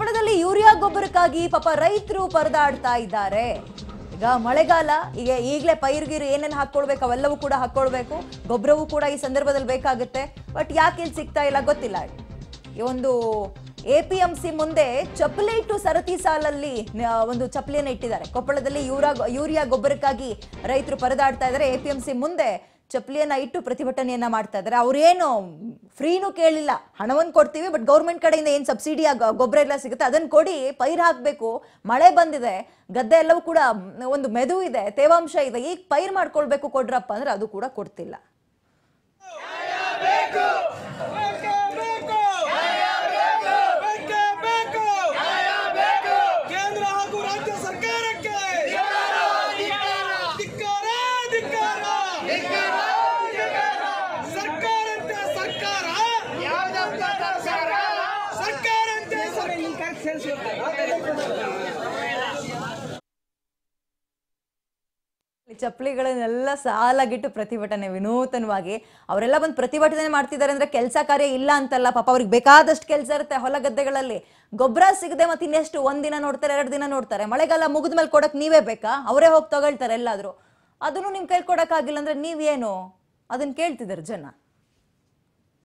ಕೊಪ್ಪಳದಲ್ಲಿ ಯೂರಿಯಾ ಗೊಬ್ಬರಕ್ಕಾಗಿ ಪಾಪ ರೈತರು ಪರದಾಡ್ತಾ ಇದ್ದಾರೆ ಈಗ ಮಳೆಗಾಲ ಈಗ ಈಗಲೇ ಪೈರ್ಗಿರು ಏನೇನು ಹಾಕೊಳ್ಬೇಕು ಅವೆಲ್ಲವೂ ಕೂಡ ಹಾಕೊಳ್ಬೇಕು ಗೊಬ್ಬರವೂ ಕೂಡ ಈ ಸಂದರ್ಭದಲ್ಲಿ ಬೇಕಾಗುತ್ತೆ ಬಟ್ ಯಾಕೆ ಇಲ್ಲಿ ಸಿಗ್ತಾ ಇಲ್ಲ ಗೊತ್ತಿಲ್ಲ ಈ ಒಂದು ಎ ಪಿ ಎಂ ಸಿ ಮುಂದೆ ಚಪ್ಪಲಿ ಇಟ್ಟು ಸರತಿ ಸಾಲಲ್ಲಿ ಒಂದು ಚಪ್ಪಲಿಯನ್ನು ಇಟ್ಟಿದ್ದಾರೆ ಕೊಪ್ಪಳದಲ್ಲಿ ಯೂರಾ ಯೂರಿಯಾ ಗೊಬ್ಬರಕ್ಕಾಗಿ ರೈತರು ಪರದಾಡ್ತಾ ಇದ್ದಾರೆ ಎ ಪಿ ಎಂ ಸಿ ಮುಂದೆ ಚಪ್ಪಲಿಯನ್ನು ಇಟ್ಟು ಪ್ರತಿಭಟನೆಯನ್ನು ಮಾಡ್ತಾ ಇದ್ದಾರೆ ಅವರೇನು ಫ್ರೀನೂ ಕೇಳಿಲ್ಲ ಹಣವನ್ನು ಕೊಡ್ತೀವಿ ಬಟ್ ಗೌರ್ಮೆಂಟ್ ಕಡೆಯಿಂದ ಏನು ಸಬ್ಸಿಡಿ ಗೊಬ್ಬರ ಎಲ್ಲ ಸಿಗುತ್ತೆ ಅದನ್ನು ಕೊಡಿ ಪೈರು ಹಾಕಬೇಕು ಮಳೆ ಬಂದಿದೆ ಗದ್ದೆ ಎಲ್ಲವೂ ಕೂಡ ಒಂದು ಮೆದು ಇದೆ ತೇವಾಂಶ ಇದೆ ಈಗ ಪೈರು ಮಾಡ್ಕೊಳ್ಬೇಕು ಕೊಡ್ರಪ್ಪ ಅಂದರೆ ಅದು ಕೂಡ ಕೊಡ್ತಿಲ್ಲ ಚಪ್ಪಲಿಗಳನ್ನೆಲ್ಲ ಸಾಲಾಗಿಟ್ಟು ಪ್ರತಿಭಟನೆ ವಿನೂತನವಾಗಿ ಅವರೆಲ್ಲ ಬಂದು ಪ್ರತಿಭಟನೆ ಮಾಡ್ತಿದ್ದಾರೆ ಅಂದ್ರೆ ಕೆಲಸ ಕಾರ್ಯ ಇಲ್ಲ ಅಂತಲ್ಲ ಪಾಪ ಅವ್ರಿಗೆ ಬೇಕಾದಷ್ಟು ಕೆಲಸ ಇರುತ್ತೆ ಹೊಲ ಗದ್ದೆಗಳಲ್ಲಿ ಗೊಬ್ಬರ ಸಿಗದೆ ಮತ್ತೆ ಇನ್ನೆಷ್ಟು ಒಂದಿನ ನೋಡ್ತಾರೆ ಎರಡು ದಿನ ನೋಡ್ತಾರೆ ಮಳೆಗಾಲ ಮುಗಿದ ಮೇಲೆ ಕೊಡಕ್ ನೀವೇ ಬೇಕಾ ಅವರೇ ಹೋಗಿ ತಗೊಳ್ತಾರೆ ಎಲ್ಲಾದರೂ ಅದನ್ನು ನಿಮ್ ಕೈಲಿ ಆಗಿಲ್ಲ ಅಂದ್ರೆ ನೀವೇನು ಅದನ್ನ ಕೇಳ್ತಿದ್ದಾರೆ ಜನ